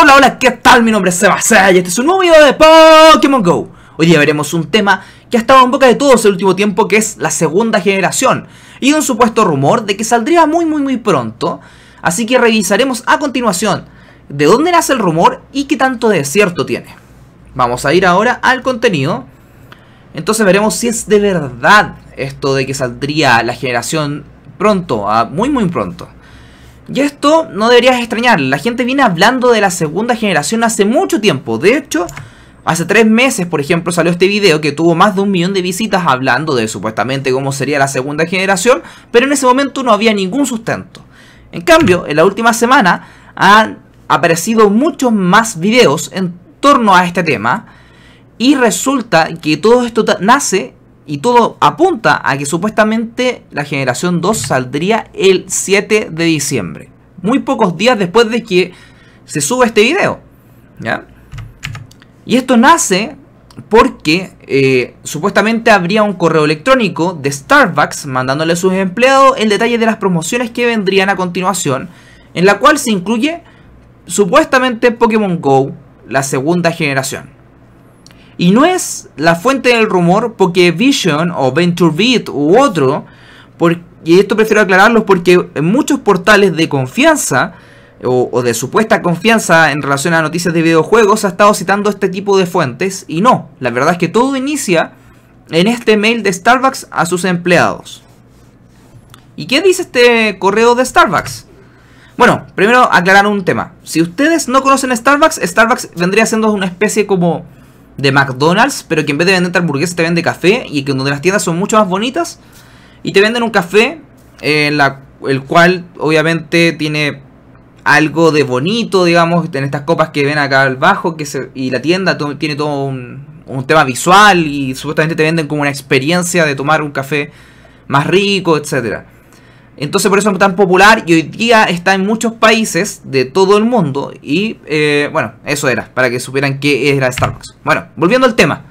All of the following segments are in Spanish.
Hola, hola, ¿qué tal? Mi nombre es Sebastián y este es un nuevo video de Pokémon GO Hoy día veremos un tema que ha estado en boca de todos el último tiempo que es la segunda generación Y un supuesto rumor de que saldría muy muy muy pronto Así que revisaremos a continuación de dónde nace el rumor y qué tanto de cierto tiene Vamos a ir ahora al contenido Entonces veremos si es de verdad esto de que saldría la generación pronto, a muy muy pronto y esto no deberías extrañar. La gente viene hablando de la segunda generación hace mucho tiempo. De hecho, hace tres meses, por ejemplo, salió este video que tuvo más de un millón de visitas hablando de supuestamente cómo sería la segunda generación. Pero en ese momento no había ningún sustento. En cambio, en la última semana han aparecido muchos más videos en torno a este tema. Y resulta que todo esto nace y todo apunta a que supuestamente la generación 2 saldría el 7 de diciembre. Muy pocos días después de que se suba este video. Y esto nace porque eh, supuestamente habría un correo electrónico de Starbucks mandándole a sus empleados el detalle de las promociones que vendrían a continuación, en la cual se incluye supuestamente Pokémon Go, la segunda generación. Y no es la fuente del rumor porque Vision o VentureBeat u otro, y esto prefiero aclararlo porque en muchos portales de confianza o, o de supuesta confianza en relación a noticias de videojuegos ha estado citando este tipo de fuentes y no, la verdad es que todo inicia en este mail de Starbucks a sus empleados. ¿Y qué dice este correo de Starbucks? Bueno, primero aclarar un tema. Si ustedes no conocen Starbucks, Starbucks vendría siendo una especie como de McDonald's, pero que en vez de vender hamburguesas te vende café y que donde las tiendas son mucho más bonitas y te venden un café en el cual obviamente tiene algo de bonito, digamos, en estas copas que ven acá al bajo que se, y la tienda tiene todo un, un, tema visual y supuestamente te venden como una experiencia de tomar un café más rico, etcétera. Entonces por eso es tan popular y hoy día está en muchos países de todo el mundo. Y eh, bueno, eso era, para que supieran qué era Starbucks. Bueno, volviendo al tema.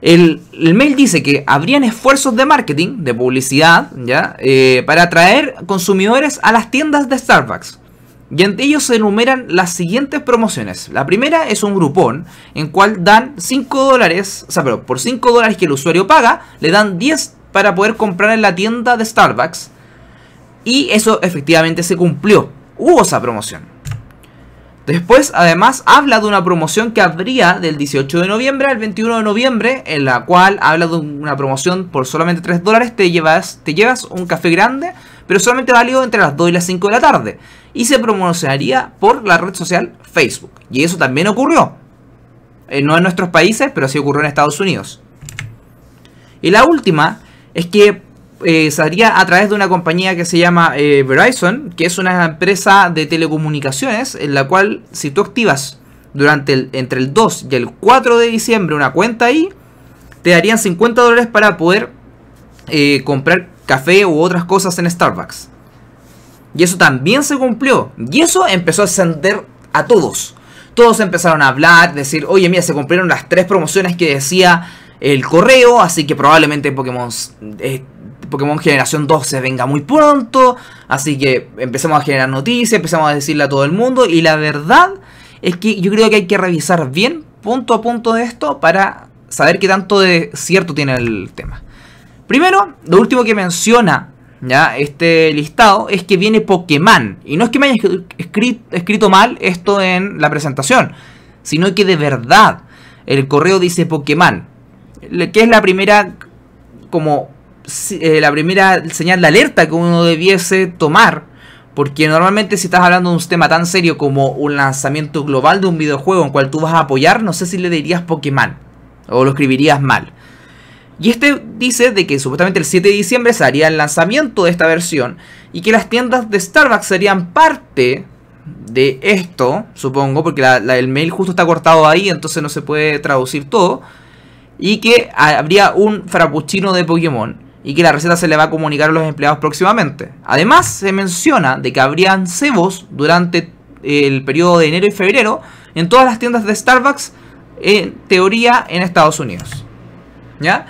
El, mail dice que habrían esfuerzos de marketing, de publicidad, ¿ya? Eh, para atraer consumidores a las tiendas de Starbucks. Y entre ellos se enumeran las siguientes promociones. La primera es un grupón en cual dan 5 dólares, o sea, pero por 5 dólares que el usuario paga, le dan 10 para poder comprar en la tienda de Starbucks. Y eso efectivamente se cumplió. Hubo esa promoción. Después, además, habla de una promoción que habría del 18 de noviembre al 21 de noviembre, en la cual habla de una promoción por solamente 3 dólares, te llevas, te llevas un café grande, pero solamente válido entre las 2 y las 5 de la tarde. Y se promocionaría por la red social Facebook. Y eso también ocurrió. Eh, no en nuestros países, pero sí ocurrió en Estados Unidos. Y la última es que eh, a través de una compañía que se llama eh, Verizon, que es una empresa de telecomunicaciones en la cual si tú activas durante el, entre el 2 y el 4 de diciembre una cuenta ahí, te darían 50 dólares para poder eh, comprar café u otras cosas en Starbucks. Y eso también se cumplió. Y eso empezó a ascender a todos. Todos empezaron a hablar, decir, oye, mira, se cumplieron las tres promociones que decía el correo, así que probablemente Pokémon eh, Pokémon Generación 12 venga muy pronto. Así que empezamos a generar noticias, empezamos a decirle a todo el mundo. Y la verdad es que yo creo que hay que revisar bien punto a punto de esto para saber qué tanto de cierto tiene el tema. Primero, lo último que menciona ¿ya? este listado es que viene Pokémon. Y no es que me haya escrito, escrito mal esto en la presentación, sino que de verdad el correo dice Pokémon, que es la primera como eh, la primera señal de alerta que uno debiese tomar. Porque normalmente si estás hablando de un tema tan serio como un lanzamiento global de un videojuego en cual tú vas a apoyar, no sé si le dirías Pokémon o lo escribirías mal. Y este dice de que supuestamente el 7 de diciembre se haría el lanzamiento de esta versión y que las tiendas de Starbucks serían parte de esto, supongo, porque el mail justo está cortado ahí, entonces no se puede traducir todo. Y que habría un frappuccino de Pokémon y que la receta se le va a comunicar a los empleados próximamente. Además, se menciona de que habrían cebos durante eh, el periodo de enero y febrero en todas las tiendas de Starbucks, en teoría en Estados Unidos. ¿Ya?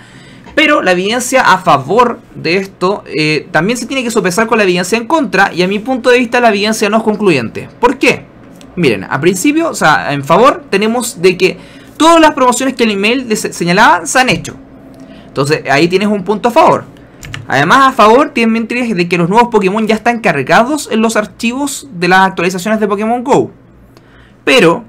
Pero la evidencia a favor de esto eh, también se tiene que sopesar con la evidencia en contra y a mi punto de vista la evidencia no es concluyente. ¿Por qué? Miren, a principio, o sea, en favor tenemos de que todas las promociones que el email señalaba se han hecho. Entonces ahí tienes un punto a favor. Además, a favor tienen tienes de que los nuevos Pokémon ya están cargados en los archivos de las actualizaciones de Pokémon GO. Pero,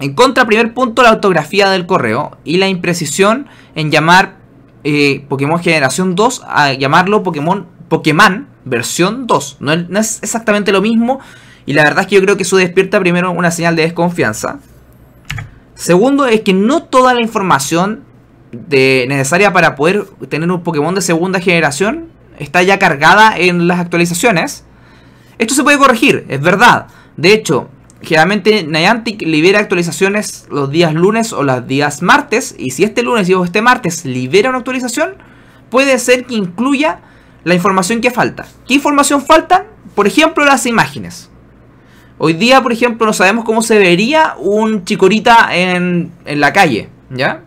en contra, primer punto, la autografía del correo y la imprecisión en llamar eh, Pokémon Generación 2 a llamarlo Pokémon Pokémon versión 2. no es exactamente lo mismo y la verdad es que yo creo que eso despierta primero una señal de desconfianza. Segundo es que no toda la información de, necesaria para poder tener un Pokémon de segunda generación está ya cargada en las actualizaciones. Esto se puede corregir, es verdad. De hecho, generalmente Niantic libera actualizaciones los días lunes o los días martes. Y si este lunes o este martes libera una actualización, puede ser que incluya la información que falta. ¿Qué información falta? Por ejemplo, las imágenes. Hoy día, por ejemplo, no sabemos cómo se vería un chicorita en, en la calle, ¿ya?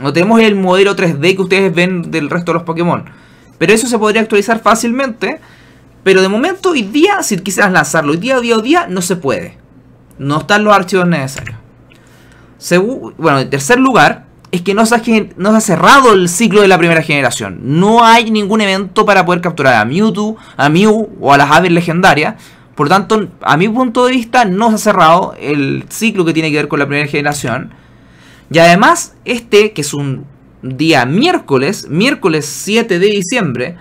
No tenemos el modelo 3D que ustedes ven del resto de los Pokémon. Pero eso se podría actualizar fácilmente. Pero de momento, hoy día, si quisieras lanzarlo, y día, a día, hoy día, no se puede. No están los archivos necesarios. bueno, en tercer lugar, es que no se, ha ha cerrado el ciclo de la primera generación. No hay ningún evento para poder capturar a Mewtwo, a Mew o a las aves legendarias. Por tanto, a mi punto de vista, no se ha cerrado el ciclo que tiene que ver con la primera generación. Y además, este, que es un día miércoles, miércoles 7 de diciembre,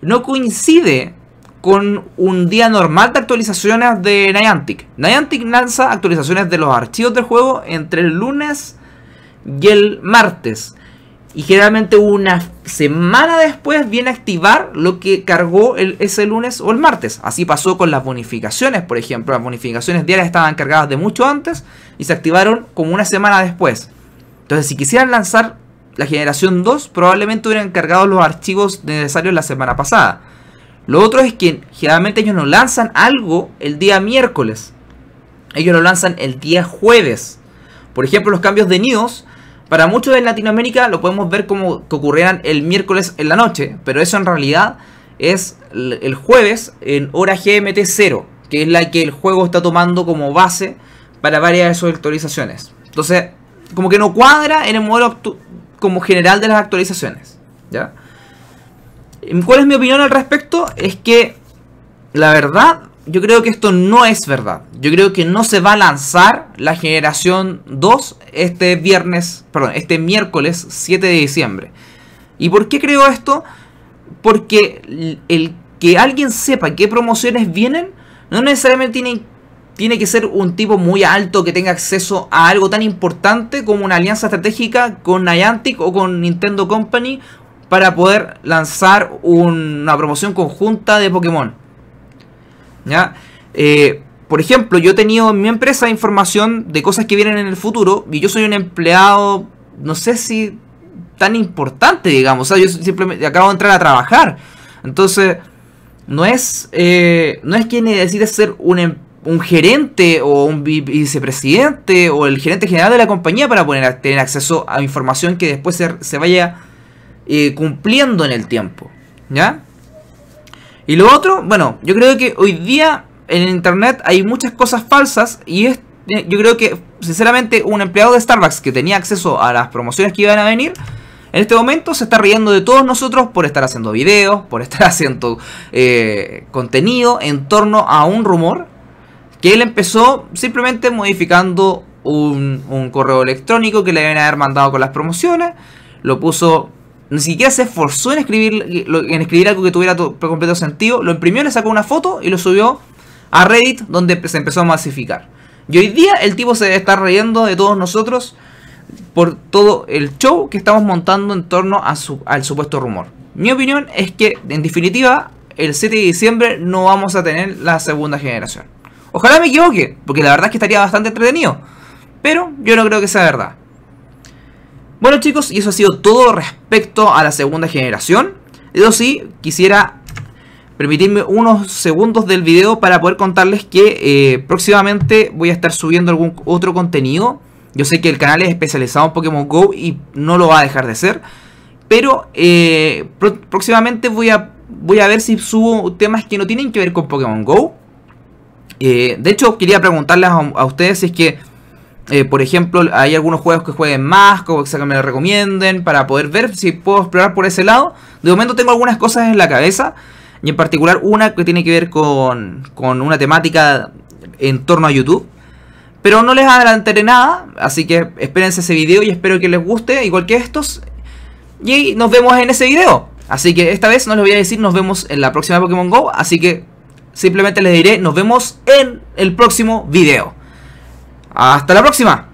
no coincide con un día normal de actualizaciones de Niantic. Niantic lanza actualizaciones de los archivos del juego entre el lunes y el martes. Y generalmente una semana después viene a activar lo que cargó el, ese lunes o el martes. Así pasó con las bonificaciones, por ejemplo. Las bonificaciones diarias estaban cargadas de mucho antes y se activaron como una semana después. Entonces, si quisieran lanzar la generación 2, probablemente hubieran cargado los archivos necesarios la semana pasada. Lo otro es que generalmente ellos no lanzan algo el día miércoles. Ellos lo lanzan el día jueves. Por ejemplo, los cambios de NIOS para muchos en Latinoamérica lo podemos ver como que ocurrieran el miércoles en la noche, pero eso en realidad es el jueves en hora GMT 0, que es la que el juego está tomando como base para varias de sus actualizaciones. Entonces, como que no cuadra en el modelo como general de las actualizaciones. ¿ya? ¿Cuál es mi opinión al respecto? Es que la verdad yo creo que esto no es verdad. Yo creo que no se va a lanzar la generación 2 este viernes, perdón, este miércoles 7 de diciembre. ¿Y por qué creo esto? Porque el que alguien sepa qué promociones vienen no necesariamente tiene, tiene que ser un tipo muy alto que tenga acceso a algo tan importante como una alianza estratégica con Niantic o con Nintendo Company para poder lanzar una promoción conjunta de Pokémon. ¿ya? Eh, por ejemplo, yo he tenido en mi empresa información de cosas que vienen en el futuro y yo soy un empleado, no sé si tan importante, digamos. O yo simplemente acabo de entrar a trabajar. Entonces, no es, eh, no es quien decide ser un, em-, un gerente o un vicepresidente o el gerente general de la compañía para tener acceso a información que después se, vaya eh, cumpliendo en el tiempo. ¿Ya? Y lo otro, bueno, yo creo que hoy día en internet hay muchas cosas falsas y es, eh, yo creo que sinceramente un empleado de Starbucks que tenía acceso a las promociones que iban a venir, en este momento se está riendo de todos nosotros por estar haciendo videos, por estar haciendo eh, contenido en torno a un rumor que él empezó simplemente modificando un, un correo electrónico que le deben haber mandado con las promociones, lo puso ni siquiera se esforzó en escribir, en escribir algo que tuviera todo, completo sentido, lo imprimió, le sacó una foto y lo subió a Reddit, donde se empezó a masificar. Y hoy día el tipo se está riendo de todos nosotros por todo el show que estamos montando en torno a su, al supuesto rumor. Mi opinión es que, en definitiva, el 7 de diciembre no vamos a tener la segunda generación. Ojalá me equivoque, porque la verdad es que estaría bastante entretenido. Pero yo no creo que sea verdad. Bueno chicos, y eso ha sido todo respecto a la segunda generación. Eso sí, quisiera permitirme unos segundos del video para poder contarles que eh, próximamente voy a estar subiendo algún otro contenido. Yo sé que el canal es especializado en Pokémon GO y no lo va a dejar de ser. Pero eh, próximamente voy a, voy a ver si subo temas que no tienen que ver con Pokémon GO. Eh, de hecho, quería preguntarles a ustedes si es que eh, por ejemplo, hay algunos juegos que jueguen más, como que me lo recomienden, para poder ver si puedo explorar por ese lado. De momento tengo algunas cosas en la cabeza, y en particular una que tiene que ver con, con una temática en torno a YouTube. Pero no les adelantaré nada, así que espérense ese video y espero que les guste, igual que estos. Y nos vemos en ese video. Así que esta vez no les voy a decir nos vemos en la próxima Pokémon GO, así que simplemente les diré nos vemos en el próximo video. Hasta la próxima.